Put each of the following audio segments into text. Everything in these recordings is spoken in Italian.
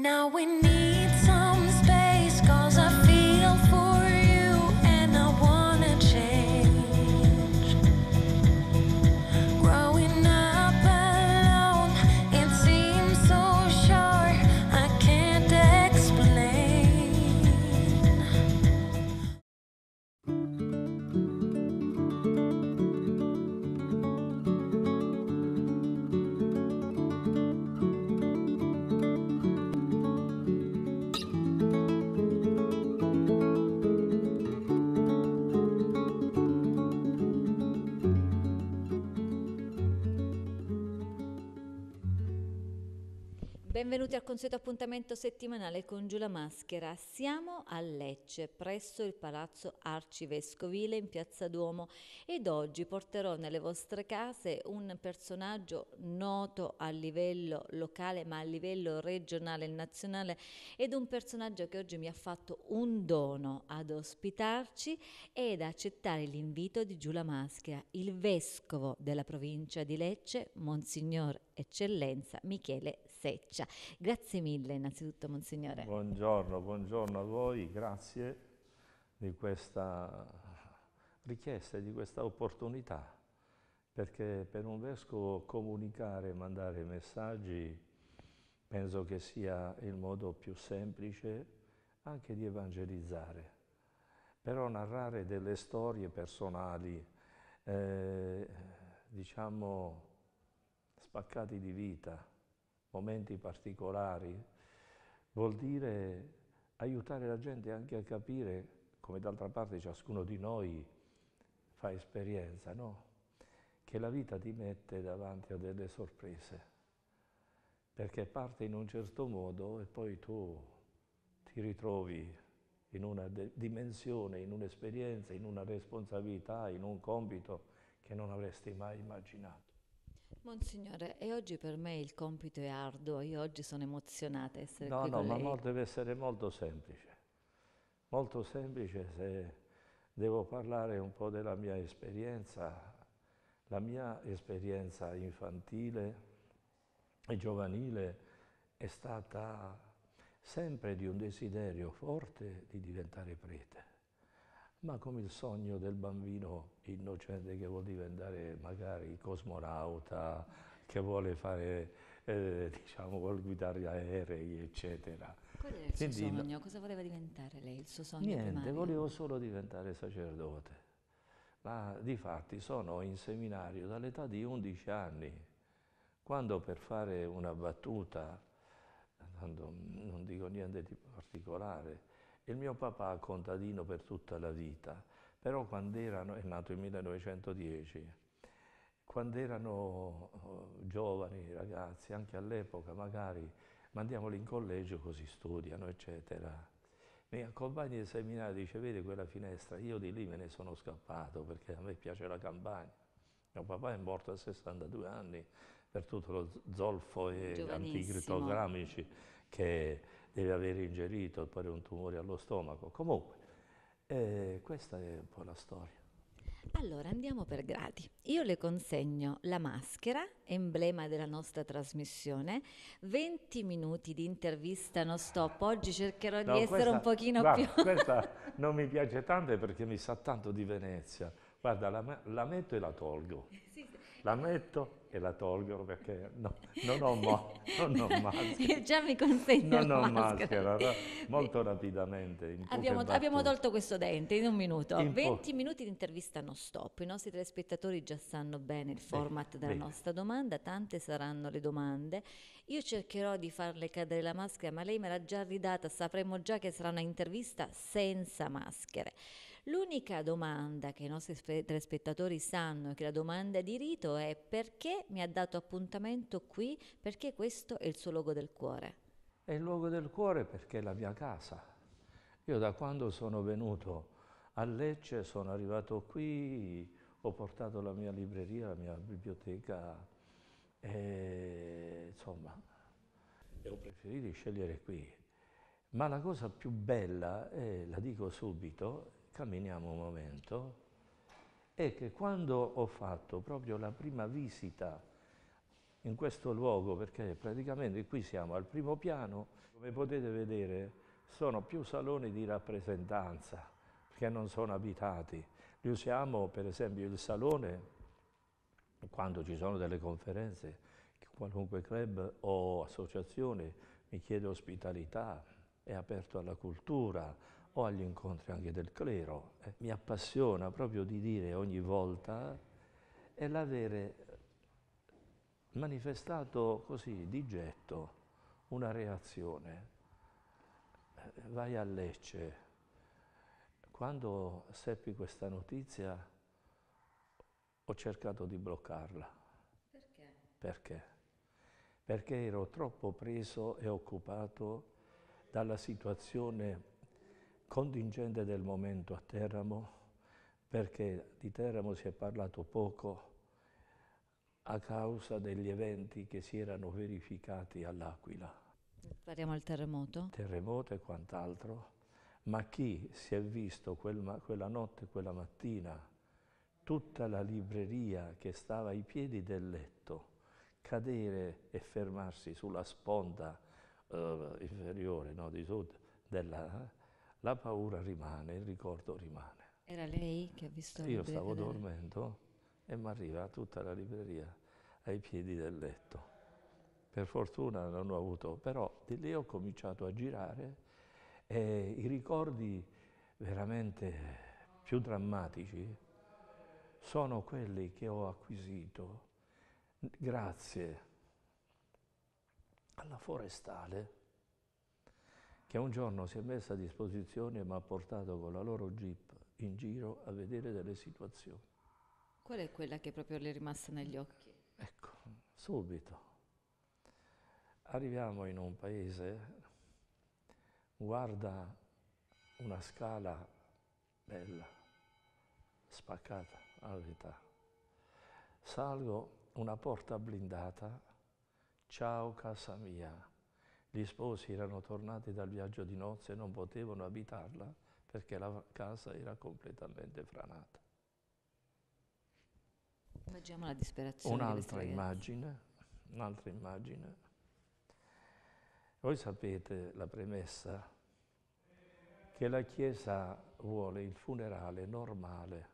Now we need. Benvenuti al consueto appuntamento settimanale con Giù la Maschera. Siamo a Lecce, presso il Palazzo Arcivescovile in Piazza Duomo ed oggi porterò nelle vostre case un personaggio noto a livello locale ma a livello regionale e nazionale ed un personaggio che oggi mi ha fatto un dono ad ospitarci ed accettare l'invito di Giù la Maschera, il vescovo della provincia di Lecce, Monsignor Eccellenza Michele Seccia. Grazie mille innanzitutto Monsignore. Buongiorno, buongiorno a voi, grazie di questa richiesta e di questa opportunità perché per un vescovo comunicare e mandare messaggi penso che sia il modo più semplice anche di evangelizzare. Però narrare delle storie personali, eh, diciamo, spaccati di vita, momenti particolari, vuol dire aiutare la gente anche a capire, come d'altra parte ciascuno di noi fa esperienza, no? che la vita ti mette davanti a delle sorprese, perché parte in un certo modo e poi tu ti ritrovi in una dimensione, in un'esperienza, in una responsabilità, in un compito che non avresti mai immaginato. Monsignore, e oggi per me il compito è arduo, io oggi sono emozionata a essere no, qui No, no, ma deve essere molto semplice, molto semplice se devo parlare un po' della mia esperienza, la mia esperienza infantile e giovanile è stata sempre di un desiderio forte di diventare prete ma come il sogno del bambino innocente che vuole diventare magari cosmonauta, che vuole fare, eh, diciamo, vuole guidare aerei, eccetera. Qual era il Quindi, suo sogno? Cosa voleva diventare lei, il suo sogno Niente, primario? volevo solo diventare sacerdote. Ma di fatti sono in seminario dall'età di 11 anni, quando per fare una battuta, non dico niente di particolare, il mio papà contadino per tutta la vita, però quando erano, è nato nel 1910, quando erano eh, giovani ragazzi, anche all'epoca magari, mandiamoli in collegio così studiano, eccetera. Mi accompagna il seminario e dice, vedi quella finestra, io di lì me ne sono scappato perché a me piace la campagna. Mio papà è morto a 62 anni per tutto lo zolfo e anticritogrammici che deve aver ingerito poi un tumore allo stomaco. Comunque, eh, questa è un po' la storia. Allora andiamo per gradi. Io le consegno la maschera, emblema della nostra trasmissione, 20 minuti di intervista non stop. Oggi cercherò no, di questa, essere un pochino guarda, più... questa non mi piace tanto perché mi sa tanto di Venezia. Guarda, la, la metto e la tolgo. Sì, sì. La metto e la tolgono perché no, non ho, mo- non ho maschera. già mi consegno Non ho maschera, maschera. molto rapidamente. Abbiamo, abbiamo, tolto questo dente in un minuto. In 20 po- minuti di intervista non stop. I nostri telespettatori già sanno bene il format beh, della beh. nostra domanda, tante saranno le domande. Io cercherò di farle cadere la maschera, ma lei me l'ha già ridata, sapremo già che sarà una intervista senza maschere. L'unica domanda che i nostri telespettatori sanno, che la domanda di rito, è perché mi ha dato appuntamento qui, perché questo è il suo luogo del cuore. È il luogo del cuore perché è la mia casa. Io da quando sono venuto a Lecce, sono arrivato qui, ho portato la mia libreria, la mia biblioteca, e, insomma, ho preferito scegliere qui. Ma la cosa più bella, eh, la dico subito, camminiamo un momento, è che quando ho fatto proprio la prima visita in questo luogo, perché praticamente qui siamo al primo piano, come potete vedere sono più saloni di rappresentanza che non sono abitati. Li usiamo per esempio il salone quando ci sono delle conferenze, qualunque club o associazione mi chiede ospitalità, è aperto alla cultura, o agli incontri anche del clero. Eh, mi appassiona proprio di dire ogni volta è l'avere manifestato così di getto una reazione. Eh, vai a Lecce. Quando seppi questa notizia ho cercato di bloccarla. Perché? Perché? Perché ero troppo preso e occupato dalla situazione contingente del momento a Teramo, perché di Teramo si è parlato poco a causa degli eventi che si erano verificati all'Aquila. Parliamo del terremoto? Terremoto e quant'altro, ma chi si è visto quel quella notte, quella mattina, tutta la libreria che stava ai piedi del letto cadere e fermarsi sulla sponda eh, inferiore, no, di sud, della, la paura rimane, il ricordo rimane. Era lei che ha visto la Io stavo vedere. dormendo e mi arriva tutta la libreria ai piedi del letto. Per fortuna non ho avuto, però di lì ho cominciato a girare e i ricordi veramente più drammatici sono quelli che ho acquisito grazie alla forestale che un giorno si è messa a disposizione e mi ha portato con la loro jeep in giro a vedere delle situazioni. Qual è quella che proprio le è rimasta negli occhi? Ecco, subito. Arriviamo in un paese, guarda una scala bella, spaccata alla verità. Salgo una porta blindata, ciao casa mia, gli sposi erano tornati dal viaggio di nozze e non potevano abitarla perché la casa era completamente franata. Immaginiamo la disperazione. Un'altra immagine, un'altra immagine. Voi sapete la premessa che la Chiesa vuole il funerale normale.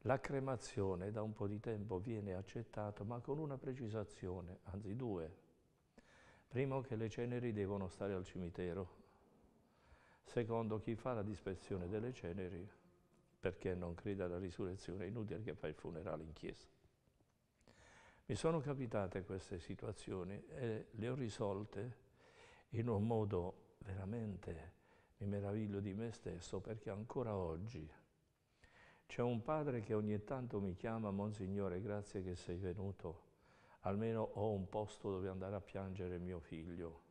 La cremazione da un po' di tempo viene accettata, ma con una precisazione, anzi due, Primo che le ceneri devono stare al cimitero, secondo chi fa la dispersione delle ceneri perché non crede alla risurrezione, è inutile che fa il funerale in chiesa. Mi sono capitate queste situazioni e le ho risolte in un modo veramente, mi meraviglio di me stesso perché ancora oggi c'è un padre che ogni tanto mi chiama, Monsignore, grazie che sei venuto almeno ho un posto dove andare a piangere mio figlio,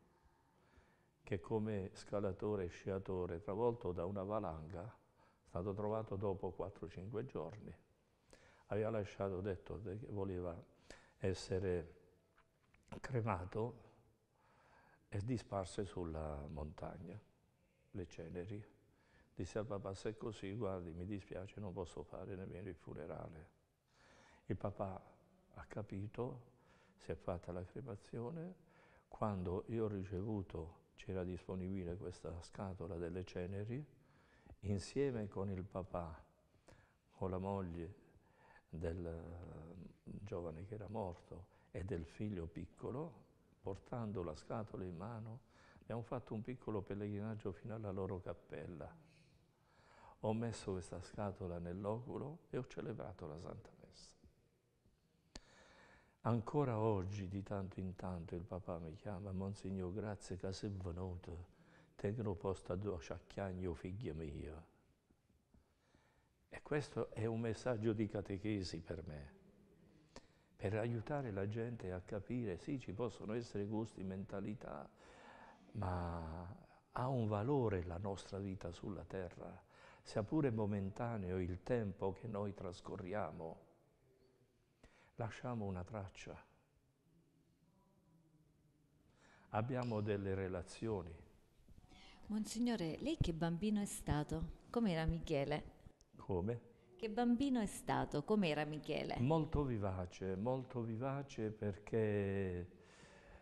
che come scalatore e sciatore travolto da una valanga, è stato trovato dopo 4-5 giorni. Aveva lasciato, detto che voleva essere cremato e disparse sulla montagna le ceneri. Disse al papà, se è così, guardi, mi dispiace, non posso fare nemmeno il funerale. Il papà ha capito, si è fatta la cremazione, quando io ho ricevuto, c'era disponibile questa scatola delle ceneri, insieme con il papà, con la moglie del eh, giovane che era morto e del figlio piccolo, portando la scatola in mano, abbiamo fatto un piccolo pellegrinaggio fino alla loro cappella. Ho messo questa scatola nell'oculo e ho celebrato la Santa Ancora oggi di tanto in tanto il papà mi chiama, Monsignor, grazie che sei venuto, tengono posto a due sciacchiagno figlio mio. E questo è un messaggio di catechesi per me, per aiutare la gente a capire, sì ci possono essere gusti, mentalità, ma ha un valore la nostra vita sulla terra, sia pure momentaneo il tempo che noi trascorriamo lasciamo una traccia. Abbiamo delle relazioni. Monsignore, lei che bambino è stato? Com'era Michele? Come? Che bambino è stato? Com'era Michele? Molto vivace, molto vivace perché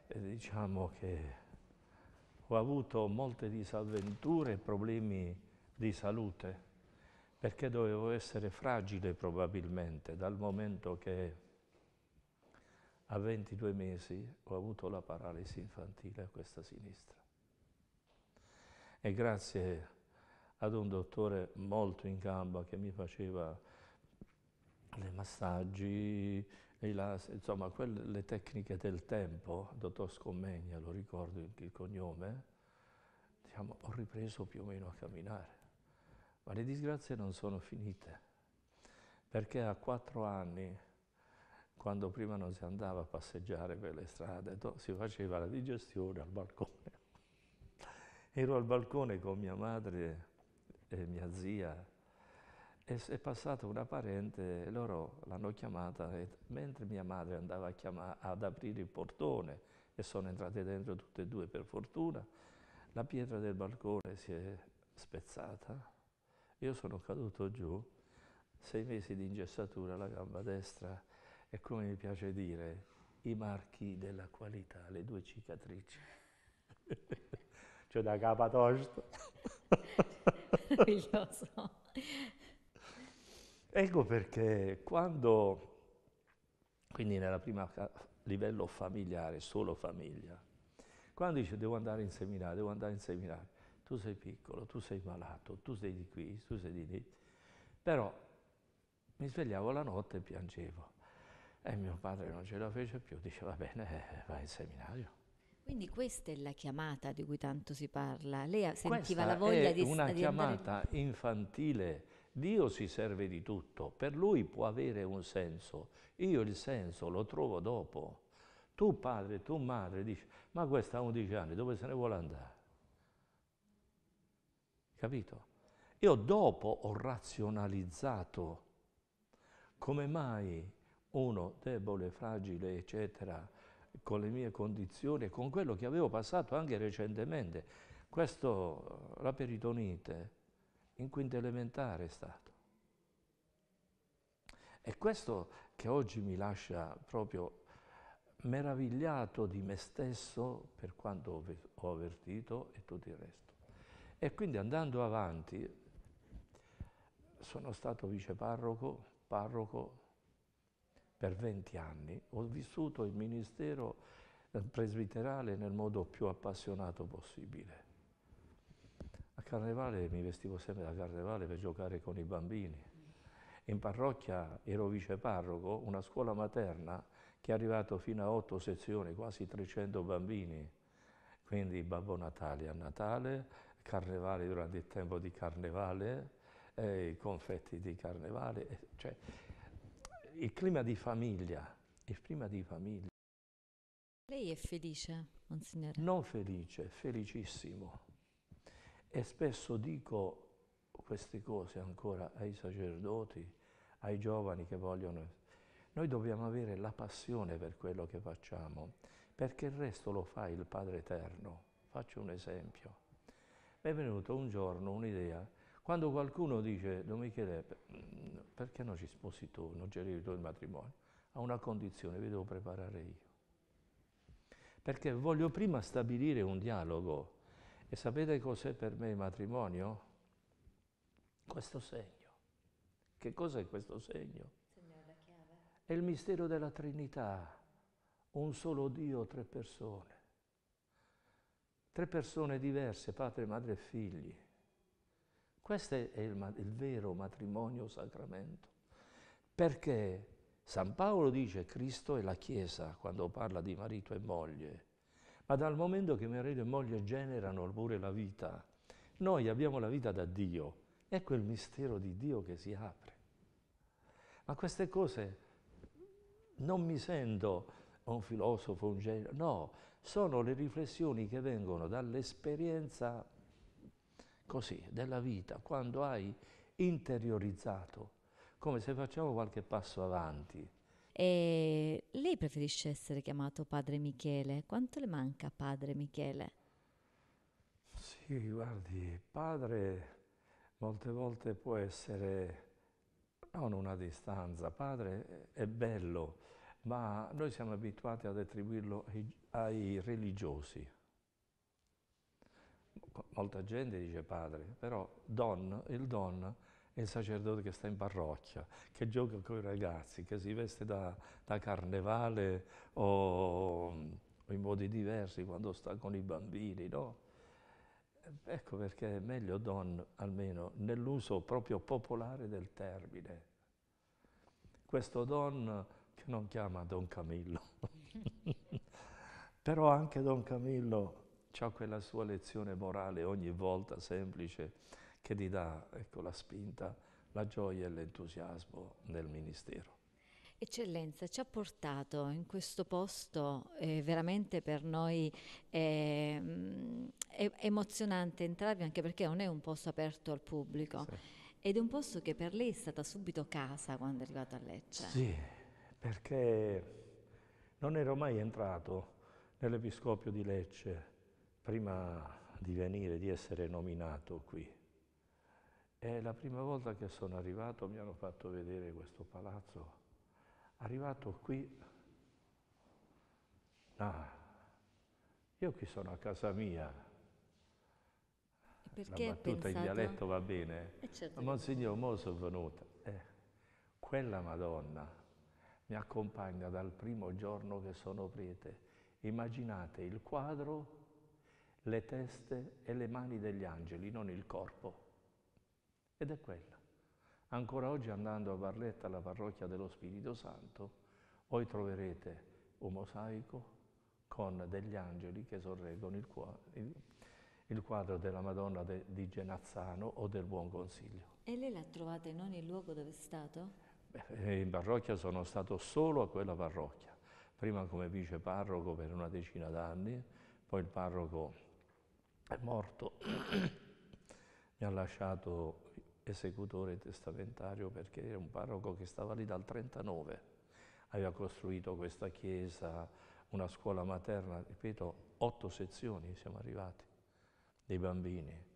eh, diciamo che ho avuto molte disavventure e problemi di salute perché dovevo essere fragile probabilmente dal momento che a 22 mesi ho avuto la paralisi infantile a questa sinistra. E grazie ad un dottore molto in gamba che mi faceva le massaggi, insomma quelle, le tecniche del tempo, dottor Scommegna, lo ricordo il cognome, diciamo, ho ripreso più o meno a camminare. Ma le disgrazie non sono finite, perché a quattro anni quando prima non si andava a passeggiare per le strade, si faceva la digestione al balcone. Ero al balcone con mia madre e mia zia e è passata una parente, loro l'hanno chiamata e mentre mia madre andava ad aprire il portone e sono entrate dentro tutte e due per fortuna, la pietra del balcone si è spezzata, io sono caduto giù, sei mesi di ingessatura alla gamba destra e come mi piace dire, i marchi della qualità, le due cicatrici. cioè da capa tosta. Lo so. Ecco perché quando, quindi nella prima livello familiare, solo famiglia, quando dice devo andare in seminario, devo andare in seminario, tu sei piccolo, tu sei malato, tu sei di qui, tu sei di lì, però mi svegliavo la notte e piangevo. E mio padre non ce la fece più, dice va bene, vai in seminario. Quindi questa è la chiamata di cui tanto si parla. Lei sentiva questa la voglia di di una di chiamata andare... infantile. Dio si serve di tutto, per lui può avere un senso. Io il senso lo trovo dopo. Tu padre, tu madre, dici, ma questa ha 11 anni, dove se ne vuole andare? Capito? Io dopo ho razionalizzato come mai uno debole, fragile, eccetera, con le mie condizioni, con quello che avevo passato anche recentemente. Questo, eh, la peritonite, in quinta elementare è stato. E questo che oggi mi lascia proprio meravigliato di me stesso per quanto ho avvertito e tutto il resto. E quindi andando avanti, sono stato viceparroco, parroco, per 20 anni ho vissuto il ministero eh, presbiterale nel modo più appassionato possibile. A carnevale mi vestivo sempre da carnevale per giocare con i bambini. In parrocchia ero viceparroco, una scuola materna che è arrivato fino a otto sezioni, quasi 300 bambini. Quindi Babbo Natale a Natale, carnevale durante il tempo di carnevale, eh, i confetti di carnevale, eh, cioè il clima di famiglia, il clima di famiglia. Lei è felice, Monsignore? Non felice, felicissimo. E spesso dico queste cose ancora ai sacerdoti, ai giovani che vogliono... Noi dobbiamo avere la passione per quello che facciamo, perché il resto lo fa il Padre Eterno. Faccio un esempio. Mi è venuto un giorno un'idea quando qualcuno dice, Don Michele, mm, perché non ci sposi tu, non geri tu il matrimonio? A una condizione, vi devo preparare io. Perché voglio prima stabilire un dialogo. E sapete cos'è per me il matrimonio? Questo segno. Che cos'è questo segno? È il mistero della Trinità. Un solo Dio, tre persone. Tre persone diverse, padre, madre e figli questo è il, il vero matrimonio sacramento. Perché San Paolo dice Cristo è la Chiesa quando parla di marito e moglie, ma dal momento che marito e moglie generano pure la vita, noi abbiamo la vita da Dio, è quel mistero di Dio che si apre. Ma queste cose non mi sento un filosofo, un genio, no, sono le riflessioni che vengono dall'esperienza così della vita, quando hai interiorizzato, come se facciamo qualche passo avanti. E lei preferisce essere chiamato Padre Michele. Quanto le manca Padre Michele? Sì, guardi, padre molte volte può essere non una distanza, padre è bello, ma noi siamo abituati ad attribuirlo ai, ai religiosi molta gente dice padre, però don, il don è il sacerdote che sta in parrocchia, che gioca con i ragazzi, che si veste da, da carnevale o, o in modi diversi quando sta con i bambini, no? Ecco perché è meglio don, almeno nell'uso proprio popolare del termine. Questo don che non chiama Don Camillo, però anche Don Camillo C'ha quella sua lezione morale ogni volta semplice che ti dà ecco, la spinta, la gioia e l'entusiasmo nel ministero. Eccellenza, ci ha portato in questo posto eh, veramente per noi eh, è emozionante entrarvi anche perché non è un posto aperto al pubblico sì. ed è un posto che per lei è stata subito casa quando è arrivato a Lecce. Sì, perché non ero mai entrato nell'Episcopio di Lecce prima di venire, di essere nominato qui. È la prima volta che sono arrivato mi hanno fatto vedere questo palazzo. Arrivato qui, ah, io qui sono a casa mia. E perché la battuta pensato... in dialetto va bene. Eh? Eh, certo. Monsignor, mo sono venuta. Eh, quella Madonna mi accompagna dal primo giorno che sono prete. Immaginate il quadro le teste e le mani degli angeli, non il corpo. Ed è quella. Ancora oggi andando a Barletta, alla parrocchia dello Spirito Santo, voi troverete un mosaico con degli angeli che sorreggono il, il, il quadro della Madonna de, di Genazzano o del Buon Consiglio. E lei l'ha trovata in ogni luogo dove è stato? Beh, in parrocchia sono stato solo a quella parrocchia, prima come vice parroco per una decina d'anni, poi il parroco è morto, mi ha lasciato esecutore testamentario perché era un parroco che stava lì dal 39, aveva costruito questa chiesa, una scuola materna, ripeto, otto sezioni siamo arrivati, dei bambini.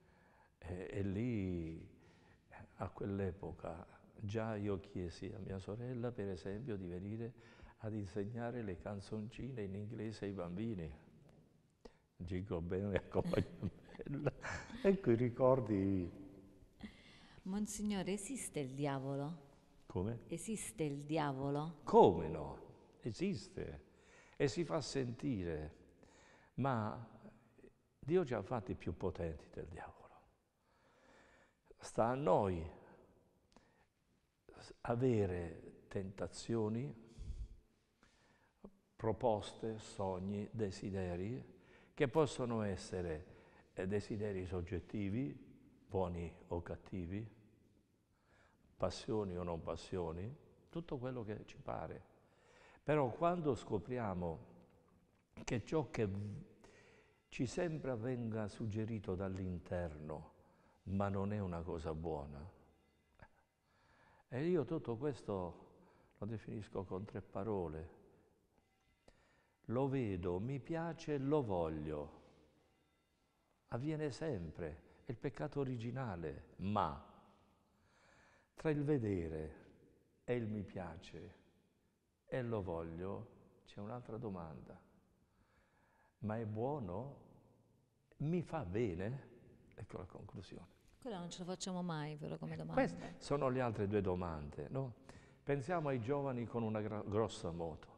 E, e lì, eh, a quell'epoca, già io chiesi a mia sorella, per esempio, di venire ad insegnare le canzoncine in inglese ai bambini Gigo bene, accompagno bella. Ecco i ricordi. Monsignore, esiste il diavolo? Come? Esiste il diavolo? Come no? Esiste e si fa sentire, ma Dio ci ha fatti più potenti del diavolo. Sta a noi avere tentazioni, proposte, sogni, desideri che possono essere eh, desideri soggettivi, buoni o cattivi, passioni o non passioni, tutto quello che ci pare. Però quando scopriamo che ciò che ci sembra venga suggerito dall'interno, ma non è una cosa buona, eh, e io tutto questo lo definisco con tre parole, lo vedo, mi piace, lo voglio. Avviene sempre, è il peccato originale, ma tra il vedere e il mi piace e lo voglio c'è un'altra domanda. Ma è buono? Mi fa bene? Ecco la conclusione. Quella non ce la facciamo mai, vero, come eh, domanda. Queste sono le altre due domande, no? Pensiamo ai giovani con una grossa moto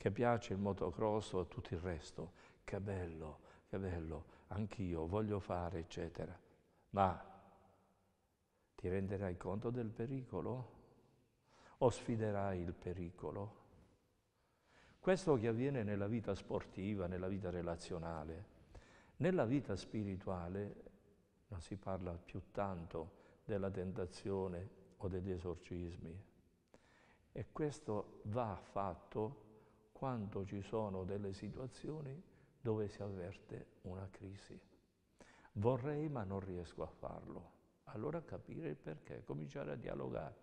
che piace il motocross o tutto il resto, che bello, che bello, anch'io voglio fare, eccetera. Ma ti renderai conto del pericolo? O sfiderai il pericolo? Questo che avviene nella vita sportiva, nella vita relazionale, nella vita spirituale non si parla più tanto della tentazione o degli esorcismi e questo va fatto quanto ci sono delle situazioni dove si avverte una crisi. Vorrei ma non riesco a farlo. Allora capire il perché, cominciare a dialogare.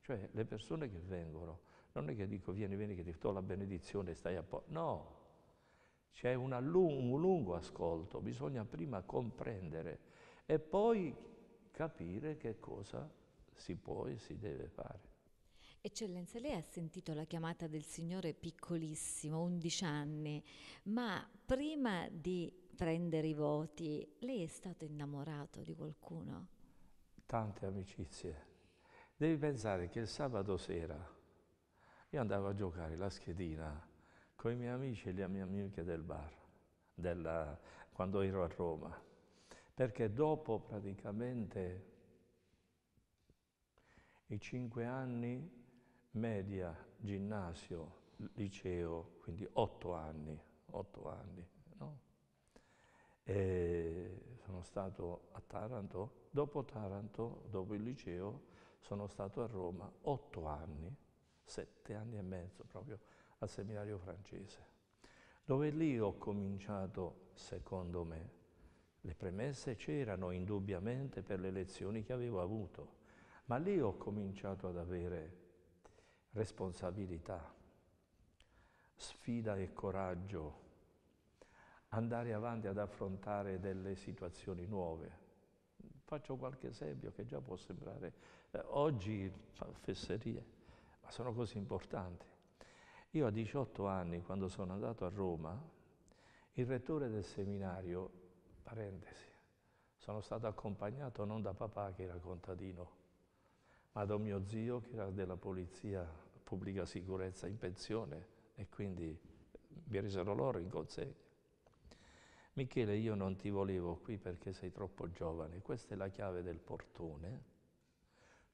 Cioè le persone che vengono, non è che dico vieni, vieni che ti do la benedizione e stai a posto. No, c'è lung un lungo ascolto, bisogna prima comprendere e poi capire che cosa si può e si deve fare. Eccellenza, lei ha sentito la chiamata del Signore piccolissimo, 11 anni, ma prima di prendere i voti, lei è stato innamorato di qualcuno? Tante amicizie. Devi pensare che il sabato sera io andavo a giocare la schedina con i miei amici e le mie amiche del bar, della, quando ero a Roma, perché dopo praticamente i cinque anni media, ginnasio, liceo, quindi otto anni, otto anni, no? E sono stato a Taranto, dopo Taranto, dopo il liceo, sono stato a Roma otto anni, sette anni e mezzo proprio al seminario francese, dove lì ho cominciato, secondo me, le premesse c'erano indubbiamente per le lezioni che avevo avuto, ma lì ho cominciato ad avere responsabilità, sfida e coraggio, andare avanti ad affrontare delle situazioni nuove. Faccio qualche esempio che già può sembrare eh, oggi fesserie, ma sono cose importanti. Io a 18 anni, quando sono andato a Roma, il rettore del seminario, parentesi, sono stato accompagnato non da papà che era contadino, ad un mio zio che era della polizia pubblica sicurezza in pensione e quindi mi resero loro in consegna. Michele, io non ti volevo qui perché sei troppo giovane, questa è la chiave del portone,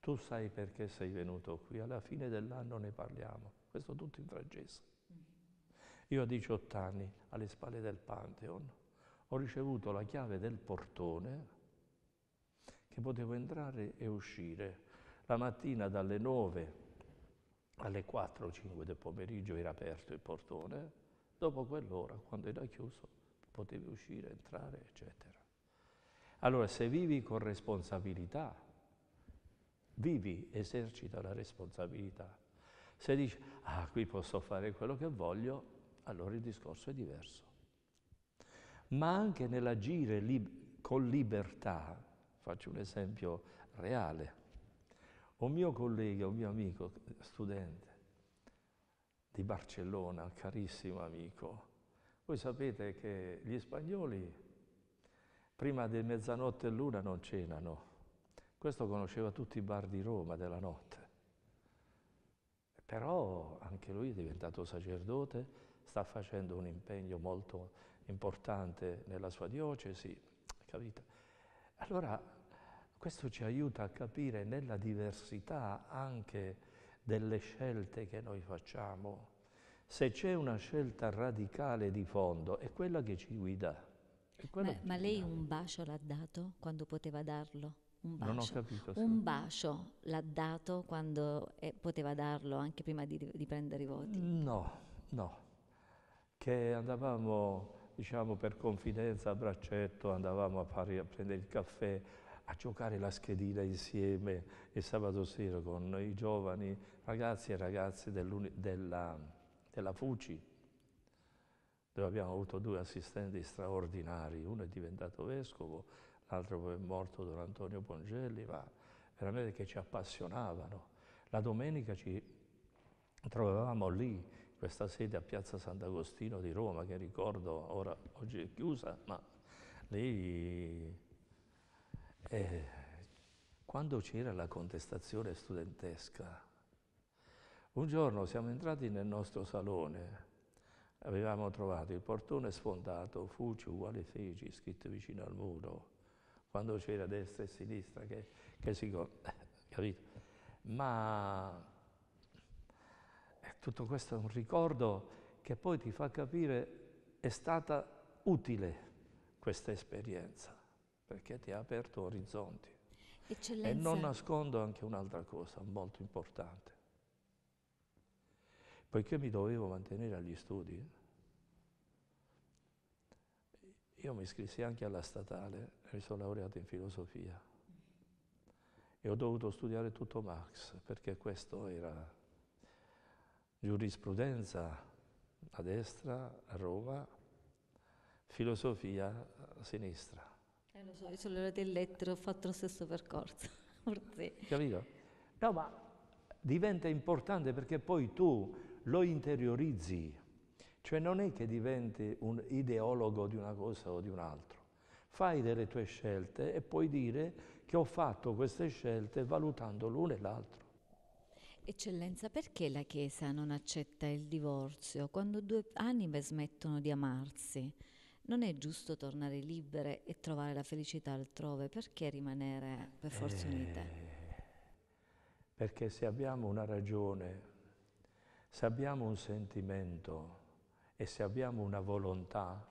tu sai perché sei venuto qui, alla fine dell'anno ne parliamo, questo tutto in francese. Io a 18 anni, alle spalle del Pantheon, ho ricevuto la chiave del portone che potevo entrare e uscire la mattina dalle 9 alle 4 o 5 del pomeriggio era aperto il portone, dopo quell'ora, quando era chiuso, potevi uscire, entrare, eccetera. Allora, se vivi con responsabilità, vivi, esercita la responsabilità. Se dici, ah, qui posso fare quello che voglio, allora il discorso è diverso. Ma anche nell'agire lib- con libertà, faccio un esempio reale, un mio collega, un mio amico, studente di Barcellona, carissimo amico, voi sapete che gli spagnoli prima del mezzanotte e l'una non cenano. Questo conosceva tutti i bar di Roma della notte. Però anche lui è diventato sacerdote, sta facendo un impegno molto importante nella sua diocesi, capito? Allora questo ci aiuta a capire nella diversità anche delle scelte che noi facciamo. Se c'è una scelta radicale di fondo, è quella che ci guida. Ma, ma, lei un bacio l'ha dato quando poteva darlo? Un bacio. Non ho capito. Un bacio l'ha dato quando eh, poteva darlo anche prima di, di, prendere i voti? No, no. Che andavamo, diciamo, per confidenza a braccetto, andavamo a, fare, a prendere il caffè, a giocare la schedina insieme il sabato sera con i giovani ragazzi e ragazze della, della Fuci, dove abbiamo avuto due assistenti straordinari, uno è diventato vescovo, l'altro è morto Don Antonio Pongelli, ma veramente che ci appassionavano. La domenica ci trovavamo lì, questa sede a Piazza Sant'Agostino di Roma, che ricordo ora oggi è chiusa, ma lì eh, quando c'era la contestazione studentesca, un giorno siamo entrati nel nostro salone, avevamo trovato il portone sfondato, Fuci uguale Feci, scritto vicino al muro, quando c'era destra e sinistra che, che si... capito? Ma eh, tutto questo è un ricordo che poi ti fa capire è stata utile questa esperienza perché ti ha aperto orizzonti. Eccellenza. E non nascondo anche un'altra cosa molto importante. Poiché mi dovevo mantenere agli studi, io mi iscrissi anche alla statale e mi sono laureato in filosofia. E ho dovuto studiare tutto Marx, perché questo era giurisprudenza a destra, a Roma, filosofia a sinistra lo so, io sono laureata in lettere, ho fatto lo stesso percorso. Forse. Capito? No, ma diventa importante perché poi tu lo interiorizzi. Cioè non è che diventi un ideologo di una cosa o di un'altra. Fai delle tue scelte e puoi dire che ho fatto queste scelte valutando l'uno e l'altro. Eccellenza, perché la Chiesa non accetta il divorzio quando due anime smettono di amarsi? non è giusto tornare libere e trovare la felicità altrove, perché rimanere per forza eh, unite? Perché se abbiamo una ragione, se abbiamo un sentimento e se abbiamo una volontà,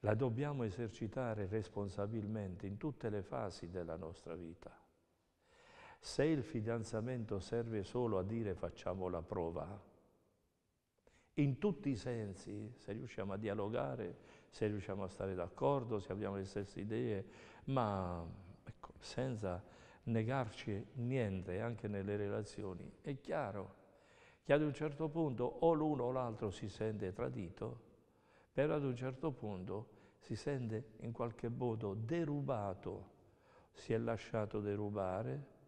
la dobbiamo esercitare responsabilmente in tutte le fasi della nostra vita. Se il fidanzamento serve solo a dire facciamo la prova, in tutti i sensi, se riusciamo a dialogare, se riusciamo a stare d'accordo, se abbiamo le stesse idee, ma ecco, senza negarci niente anche nelle relazioni. È chiaro che ad un certo punto o l'uno o l'altro si sente tradito, però ad un certo punto si sente in qualche modo derubato, si è lasciato derubare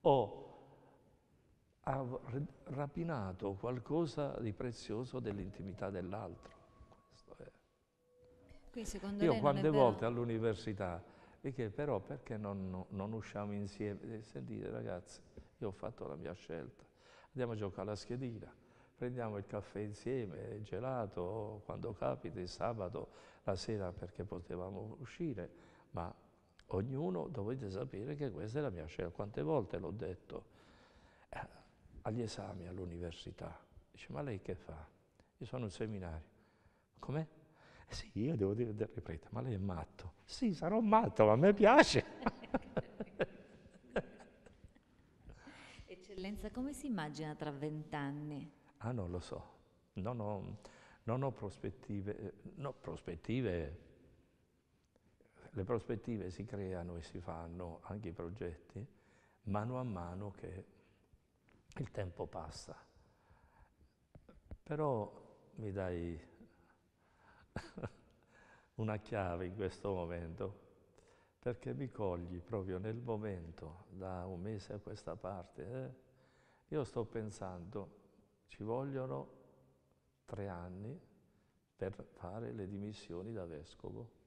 o ha rapinato qualcosa di prezioso dell'intimità dell'altro. Quindi, Io quante volte all'università, perché però perché non, non usciamo insieme? Eh, Sentite ragazzi, io ho fatto la mia scelta, andiamo a giocare alla schedina, prendiamo il caffè insieme, il gelato, quando capita, il sabato, la sera perché potevamo uscire, ma ognuno dovete sapere che questa è la mia scelta. Quante volte l'ho detto eh, agli esami all'università, dice ma lei che fa? Io sono un seminario. Com'è? Eh sì, io devo dire del prete, ma lei è matto. Sì, sarò matto, ma a me piace. Eccellenza, come si immagina tra vent'anni? Ah, non lo so. Non ho, non ho prospettive, no, prospettive. Le prospettive si creano e si fanno, anche i progetti, mano a mano che il tempo passa. Però mi dai una chiave in questo momento, perché mi cogli proprio nel momento, da un mese a questa parte. Eh? Io sto pensando, ci vogliono tre anni per fare le dimissioni da vescovo.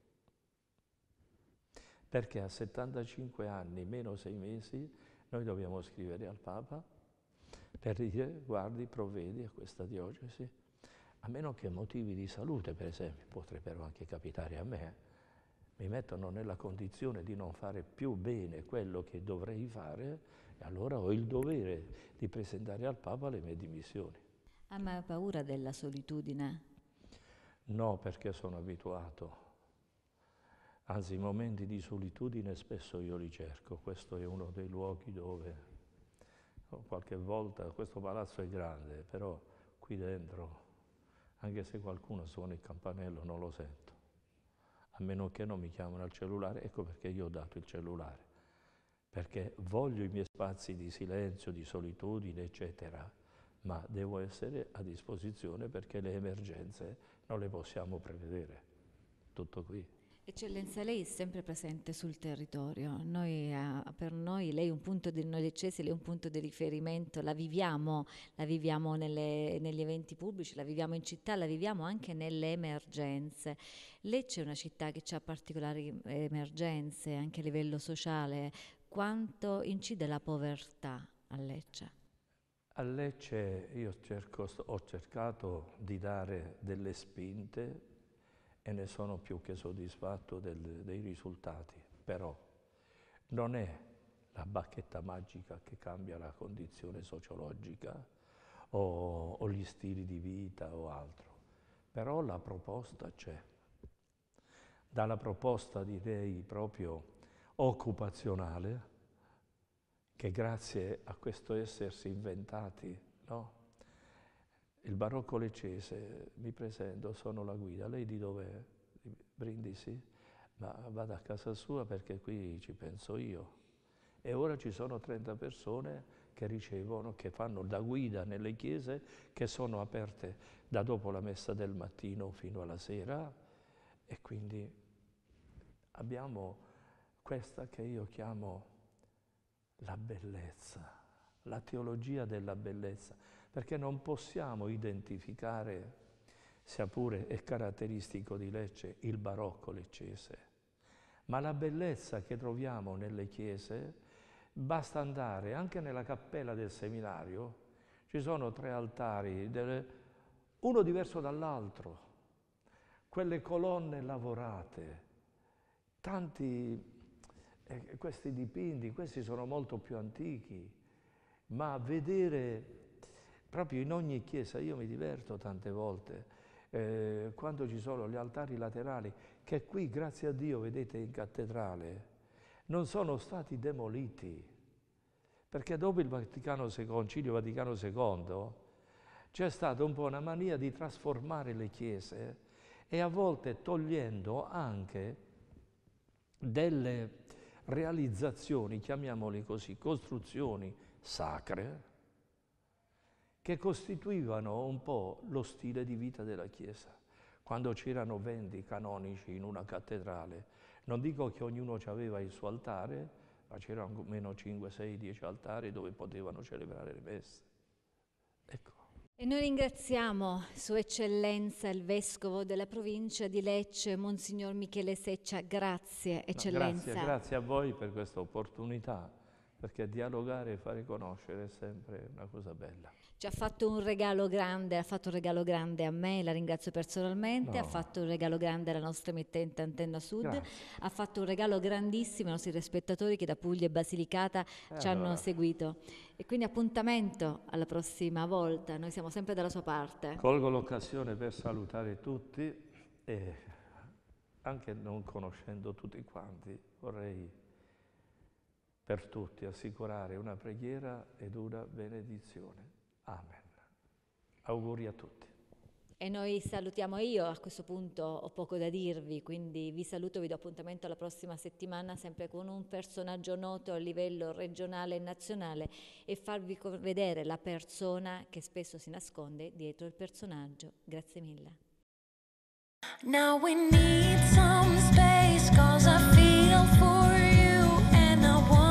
Perché a 75 anni, meno sei mesi, noi dobbiamo scrivere al Papa per dire guardi, provvedi a questa diocesi a meno che motivi di salute, per esempio, potrebbero anche capitare a me, mi mettono nella condizione di non fare più bene quello che dovrei fare, e allora ho il dovere di presentare al Papa le mie dimissioni. Ah, ma ha paura della solitudine? No, perché sono abituato. Anzi, i momenti di solitudine spesso io li cerco. Questo è uno dei luoghi dove qualche volta, questo palazzo è grande, però qui dentro anche se qualcuno suona il campanello non lo sento, a meno che non mi chiamano al cellulare, ecco perché io ho dato il cellulare, perché voglio i miei spazi di silenzio, di solitudine, eccetera, ma devo essere a disposizione perché le emergenze non le possiamo prevedere. Tutto qui. Eccellenza, lei è sempre presente sul territorio, noi, eh, per noi lei è un punto di noi leccesi, lei è un punto di riferimento, la viviamo, la viviamo nelle, negli eventi pubblici, la viviamo in città, la viviamo anche nelle emergenze. Lecce è una città che ha particolari eh, emergenze anche a livello sociale, quanto incide la povertà a Lecce? A Lecce io cerco, ho cercato di dare delle spinte e ne sono più che soddisfatto del, dei risultati, però non è la bacchetta magica che cambia la condizione sociologica o, o gli stili di vita o altro, però la proposta c'è. Dalla proposta direi proprio occupazionale, che grazie a questo essersi inventati, no? il barocco leccese, mi presento, sono la guida, lei di dove? Di Brindisi? Ma vada a casa sua perché qui ci penso io. E ora ci sono 30 persone che ricevono, che fanno da guida nelle chiese, che sono aperte da dopo la messa del mattino fino alla sera e quindi abbiamo questa che io chiamo la bellezza, la teologia della bellezza perché non possiamo identificare, sia pure è caratteristico di Lecce, il barocco leccese. Ma la bellezza che troviamo nelle chiese, basta andare anche nella cappella del seminario, ci sono tre altari, uno diverso dall'altro, quelle colonne lavorate, tanti eh, questi dipinti, questi sono molto più antichi, ma vedere Proprio in ogni chiesa io mi diverto tante volte, eh, quando ci sono gli altari laterali, che qui, grazie a Dio, vedete in cattedrale, non sono stati demoliti, perché dopo il Vaticano II, Concilio Vaticano II c'è stata un po' una mania di trasformare le chiese e a volte togliendo anche delle realizzazioni, chiamiamole così, costruzioni sacre, che costituivano un po' lo stile di vita della Chiesa. Quando c'erano venti canonici in una cattedrale, non dico che ognuno aveva il suo altare, ma c'erano almeno 5, 6, 10 altari dove potevano celebrare le messe. Ecco. E noi ringraziamo Sua Eccellenza il Vescovo della provincia di Lecce, Monsignor Michele Seccia. Grazie, Eccellenza. No, grazie, grazie a voi per questa opportunità perché dialogare e fare conoscere è sempre una cosa bella. Ci ha fatto un regalo grande, ha fatto un regalo grande a me, la ringrazio personalmente, no. ha fatto un regalo grande alla nostra emittente Antenna Sud, Grazie. ha fatto un regalo grandissimo ai nostri spettatori che da Puglia e Basilicata eh ci allora. hanno seguito. E quindi appuntamento alla prossima volta, noi siamo sempre dalla sua parte. Colgo l'occasione per salutare tutti e anche non conoscendo tutti quanti vorrei per tutti, assicurare una preghiera ed una benedizione. Amen. Auguri a tutti. E noi salutiamo io, a questo punto ho poco da dirvi, quindi vi saluto, vi do appuntamento la prossima settimana sempre con un personaggio noto a livello regionale e nazionale e farvi vedere la persona che spesso si nasconde dietro il personaggio. Grazie mille. Now we need some space cause I feel for you and I want